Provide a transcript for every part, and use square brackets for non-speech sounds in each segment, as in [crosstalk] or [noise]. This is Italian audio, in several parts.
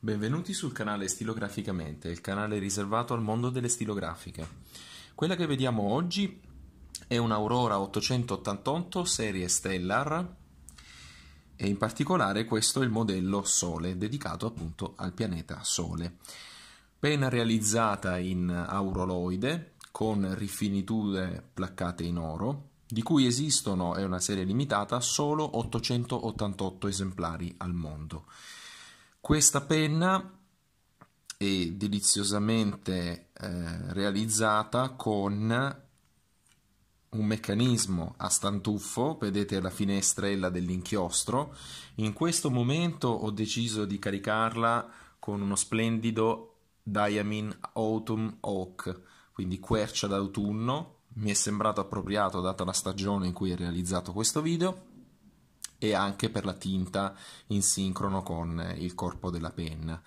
Benvenuti sul canale Stilograficamente, il canale riservato al mondo delle stilografiche. Quella che vediamo oggi è un'Aurora 888 serie Stellar e in particolare questo è il modello Sole, dedicato appunto al pianeta Sole. Pena realizzata in auroloide, con rifiniture placcate in oro, di cui esistono, è una serie limitata, solo 888 esemplari al mondo. Questa penna è deliziosamente eh, realizzata con un meccanismo a stantuffo, vedete la finestrella dell'inchiostro. In questo momento ho deciso di caricarla con uno splendido Diamine Autumn Oak, quindi quercia d'autunno. Mi è sembrato appropriato data la stagione in cui è realizzato questo video e anche per la tinta in sincrono con il corpo della penna.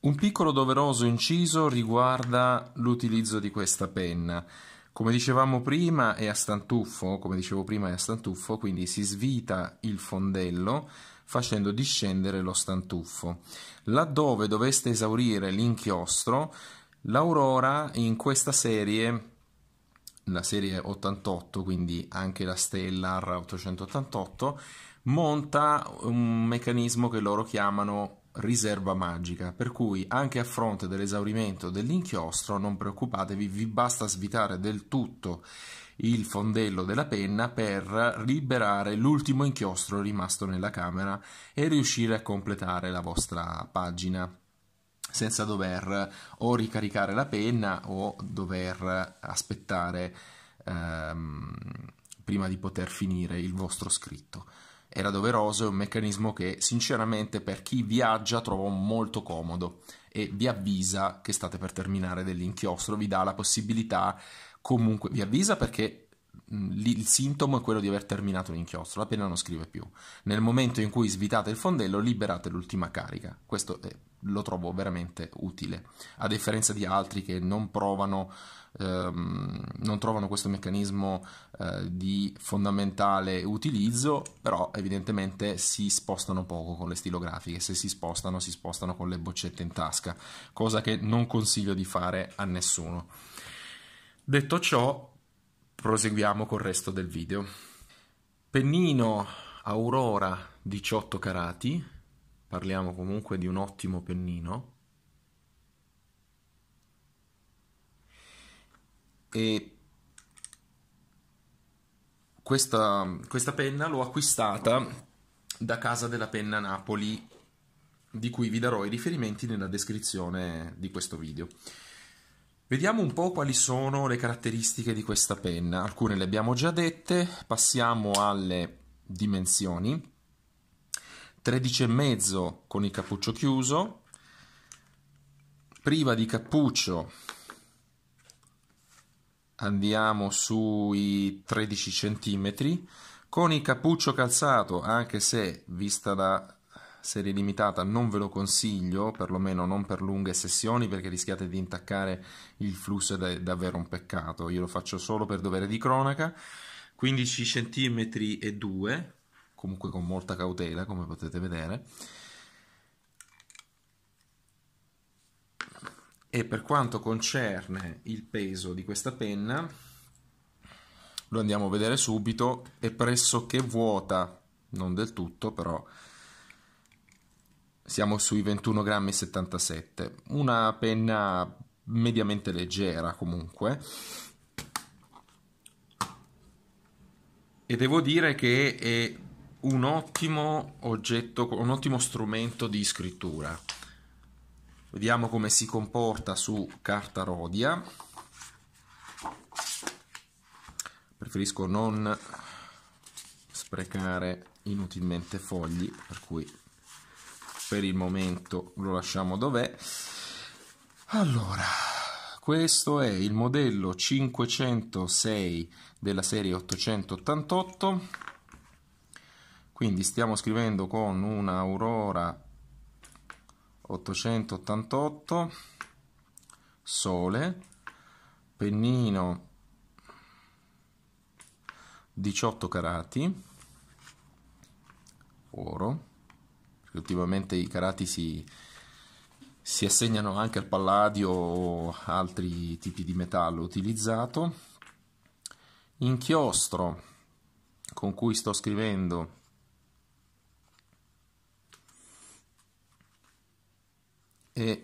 Un piccolo doveroso inciso riguarda l'utilizzo di questa penna. Come dicevamo prima è a stantuffo, come dicevo prima è a stantuffo, quindi si svita il fondello facendo discendere lo stantuffo. Laddove doveste esaurire l'inchiostro, l'Aurora in questa serie la serie 88, quindi anche la Stellar 888, monta un meccanismo che loro chiamano riserva magica, per cui anche a fronte dell'esaurimento dell'inchiostro non preoccupatevi, vi basta svitare del tutto il fondello della penna per liberare l'ultimo inchiostro rimasto nella camera e riuscire a completare la vostra pagina senza dover o ricaricare la penna o dover aspettare ehm, prima di poter finire il vostro scritto. Era doveroso, è un meccanismo che sinceramente per chi viaggia trovo molto comodo e vi avvisa che state per terminare dell'inchiostro, vi dà la possibilità comunque, vi avvisa perché Mm, il sintomo è quello di aver terminato l'inchiostro, la penna non scrive più. Nel momento in cui svitate il fondello, liberate l'ultima carica. Questo è, lo trovo veramente utile, a differenza di altri che non provano, ehm, non trovano questo meccanismo eh, di fondamentale utilizzo, però evidentemente si spostano poco con le stilografiche, se si spostano si spostano con le boccette in tasca, cosa che non consiglio di fare a nessuno. Detto ciò, proseguiamo col resto del video. Pennino Aurora 18 carati, parliamo comunque di un ottimo pennino. E questa, questa penna l'ho acquistata da Casa della Penna Napoli, di cui vi darò i riferimenti nella descrizione di questo video. Vediamo un po' quali sono le caratteristiche di questa penna, alcune le abbiamo già dette, passiamo alle dimensioni, 13,5 con il cappuccio chiuso, priva di cappuccio andiamo sui 13 cm, con il cappuccio calzato, anche se vista da serie limitata non ve lo consiglio, perlomeno non per lunghe sessioni, perché rischiate di intaccare il flusso ed è davvero un peccato. Io lo faccio solo per dovere di cronaca. 15 cm e 2, comunque con molta cautela, come potete vedere. E per quanto concerne il peso di questa penna, lo andiamo a vedere subito, è pressoché vuota, non del tutto però, siamo sui 21 grammi, 77 una penna mediamente leggera comunque. E devo dire che è un ottimo oggetto, un ottimo strumento di scrittura. Vediamo come si comporta su carta rodia. Preferisco non sprecare inutilmente fogli, per cui per il momento lo lasciamo dov'è. Allora, questo è il modello 506 della serie 888, quindi stiamo scrivendo con una Aurora 888, Sole, pennino 18 carati, oro, ultimamente i karati si, si assegnano anche al palladio o altri tipi di metallo utilizzato. Inchiostro con cui sto scrivendo e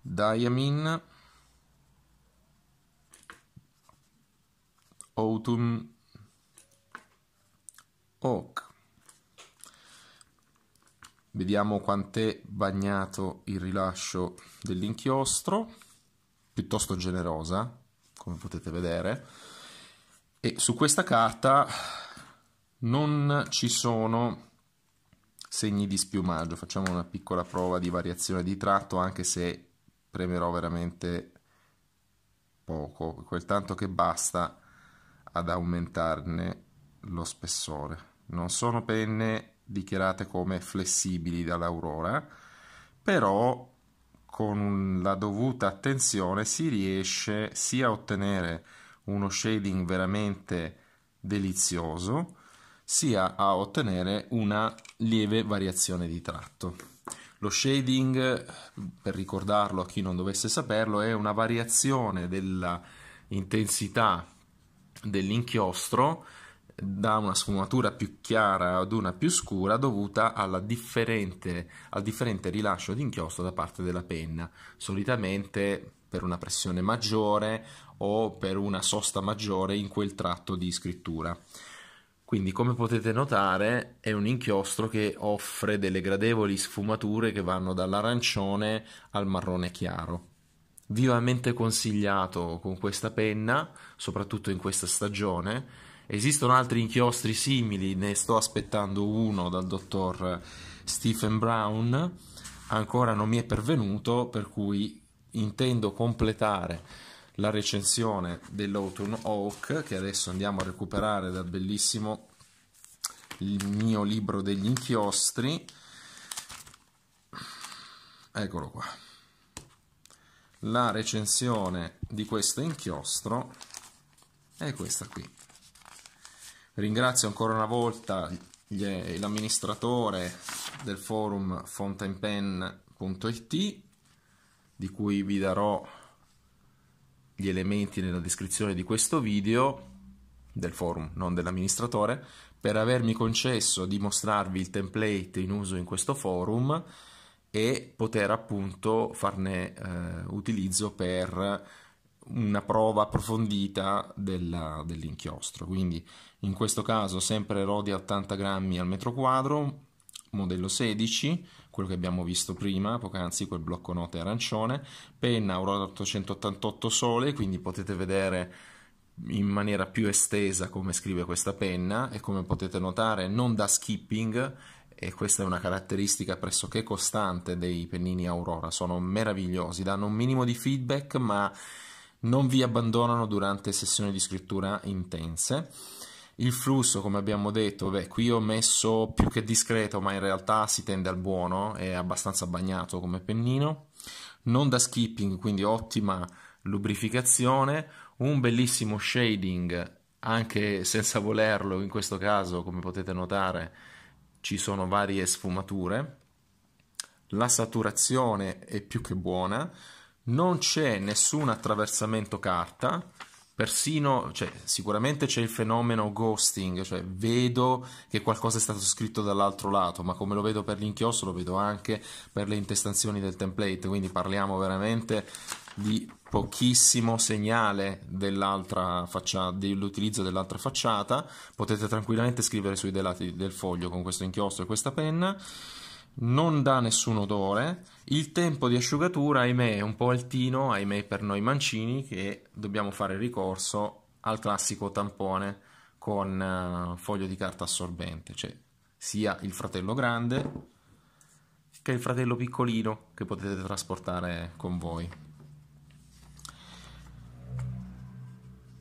Diamin Autumn Oak vediamo quant'è bagnato il rilascio dell'inchiostro, piuttosto generosa, come potete vedere, e su questa carta non ci sono segni di spiumaggio, facciamo una piccola prova di variazione di tratto, anche se premerò veramente poco, quel tanto che basta ad aumentarne lo spessore. Non sono penne dichiarate come flessibili dall'Aurora, però con la dovuta attenzione si riesce sia a ottenere uno shading veramente delizioso, sia a ottenere una lieve variazione di tratto. Lo shading, per ricordarlo a chi non dovesse saperlo, è una variazione dell'intensità dell'inchiostro da una sfumatura più chiara ad una più scura dovuta differente, al differente rilascio di inchiostro da parte della penna, solitamente per una pressione maggiore o per una sosta maggiore in quel tratto di scrittura. Quindi come potete notare è un inchiostro che offre delle gradevoli sfumature che vanno dall'arancione al marrone chiaro vivamente consigliato con questa penna, soprattutto in questa stagione, Esistono altri inchiostri simili, ne sto aspettando uno dal dottor Stephen Brown, ancora non mi è pervenuto, per cui intendo completare la recensione dell'Autumn Oak, che adesso andiamo a recuperare dal bellissimo mio libro degli inchiostri. Eccolo qua. La recensione di questo inchiostro è questa qui. Ringrazio ancora una volta gli, l'amministratore del forum fountainpen.it di cui vi darò gli elementi nella descrizione di questo video del forum, non dell'amministratore, per avermi concesso di mostrarvi il template in uso in questo forum e poter appunto farne eh, utilizzo per una prova approfondita della, dell'inchiostro. Quindi in questo caso sempre rodi a 80 grammi al metro quadro, modello 16, quello che abbiamo visto prima, poc'anzi quel blocco note arancione, penna Aurora 888 Sole, quindi potete vedere in maniera più estesa come scrive questa penna e come potete notare non da skipping e questa è una caratteristica pressoché costante dei pennini Aurora, sono meravigliosi, danno un minimo di feedback ma non vi abbandonano durante sessioni di scrittura intense. Il flusso, come abbiamo detto, beh, qui ho messo più che discreto, ma in realtà si tende al buono, è abbastanza bagnato come pennino. Non da skipping, quindi ottima lubrificazione, un bellissimo shading anche senza volerlo, in questo caso, come potete notare, ci sono varie sfumature. La saturazione è più che buona, non c'è nessun attraversamento carta, persino, cioè, sicuramente c'è il fenomeno ghosting, cioè vedo che qualcosa è stato scritto dall'altro lato, ma come lo vedo per l'inchiostro lo vedo anche per le intestazioni del template, quindi parliamo veramente di pochissimo segnale dell'altra facciata, dell'utilizzo dell'altra facciata, potete tranquillamente scrivere sui dei lati del foglio con questo inchiostro e questa penna non dà nessun odore. Il tempo di asciugatura, ahimè, è un po' altino, ahimè per noi mancini che dobbiamo fare ricorso al classico tampone con uh, foglio di carta assorbente, cioè sia il fratello grande che il fratello piccolino che potete trasportare con voi.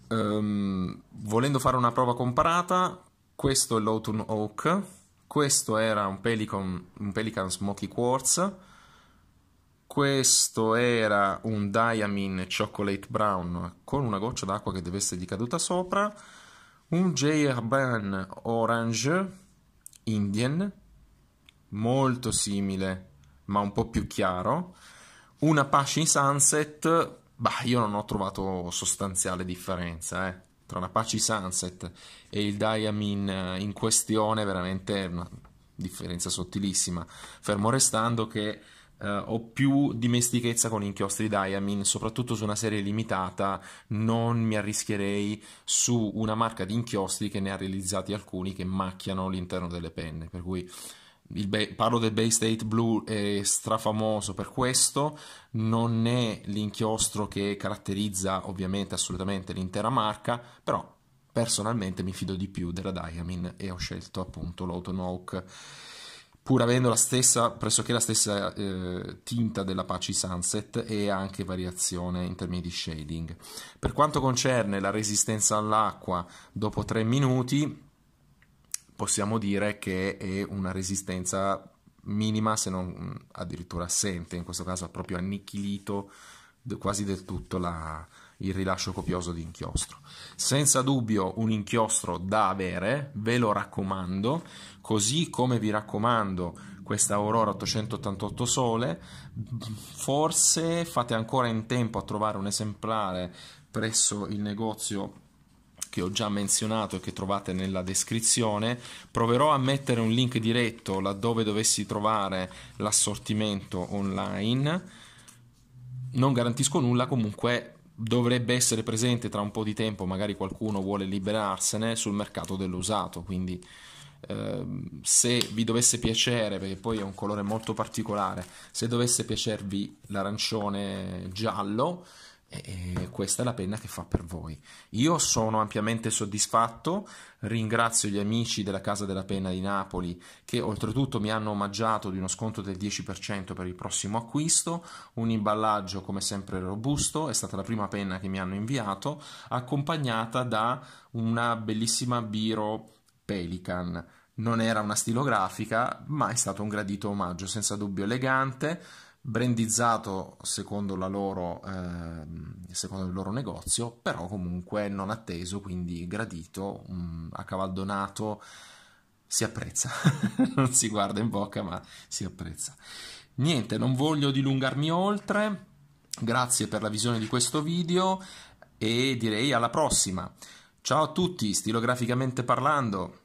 Um, volendo fare una prova comparata, questo è l'Autumn Oak questo era un Pelican, un Pelican Smoky Quartz, questo era un Diamine Chocolate Brown con una goccia d'acqua che deve essere di caduta sopra, un J. Urban Orange Indian, molto simile ma un po' più chiaro, un Apache Sunset, bah, io non ho trovato sostanziale differenza, eh tra un Apache Sunset e il Diamine eh, in questione veramente una differenza sottilissima, fermo restando che Uh, ho più dimestichezza con inchiostri diamine, soprattutto su una serie limitata, non mi arrischierei su una marca di inchiostri che ne ha realizzati alcuni che macchiano l'interno delle penne, per cui ba- parlo del Bay State Blue è strafamoso per questo, non è l'inchiostro che caratterizza ovviamente assolutamente l'intera marca, però personalmente mi fido di più della Diamond e ho scelto appunto l'Autumn pur avendo la stessa, pressoché la stessa eh, tinta Pachi Sunset e anche variazione in termini di shading. Per quanto concerne la resistenza all'acqua, dopo 3 minuti possiamo dire che è una resistenza minima se non addirittura assente, in questo caso ha proprio annichilito quasi del tutto la, il rilascio copioso di inchiostro. Senza dubbio un inchiostro da avere, ve lo raccomando, così come vi raccomando questa Aurora 888 Sole, forse fate ancora in tempo a trovare un esemplare presso il negozio che ho già menzionato e che trovate nella descrizione. Proverò a mettere un link diretto laddove dovessi trovare l'assortimento online. Non garantisco nulla, comunque dovrebbe essere presente tra un po' di tempo, magari qualcuno vuole liberarsene sul mercato dell'usato, quindi ehm, se vi dovesse piacere, perché poi è un colore molto particolare, se dovesse piacervi l'arancione giallo, e questa è la penna che fa per voi. Io sono ampiamente soddisfatto, ringrazio gli amici della Casa della Penna di Napoli che oltretutto mi hanno omaggiato di uno sconto del 10% per il prossimo acquisto, un imballaggio come sempre robusto, è stata la prima penna che mi hanno inviato, accompagnata da una bellissima Biro Pelican. Non era una stilografica, ma è stato un gradito omaggio, senza dubbio elegante, brandizzato secondo, loro, eh, secondo, il loro negozio, però comunque non atteso, quindi gradito, mh, mm, accavaldonato, si apprezza, [laughs] non si guarda in bocca ma si apprezza. Niente, non voglio dilungarmi oltre, grazie per la visione di questo video e direi alla prossima. Ciao a tutti, stilograficamente parlando.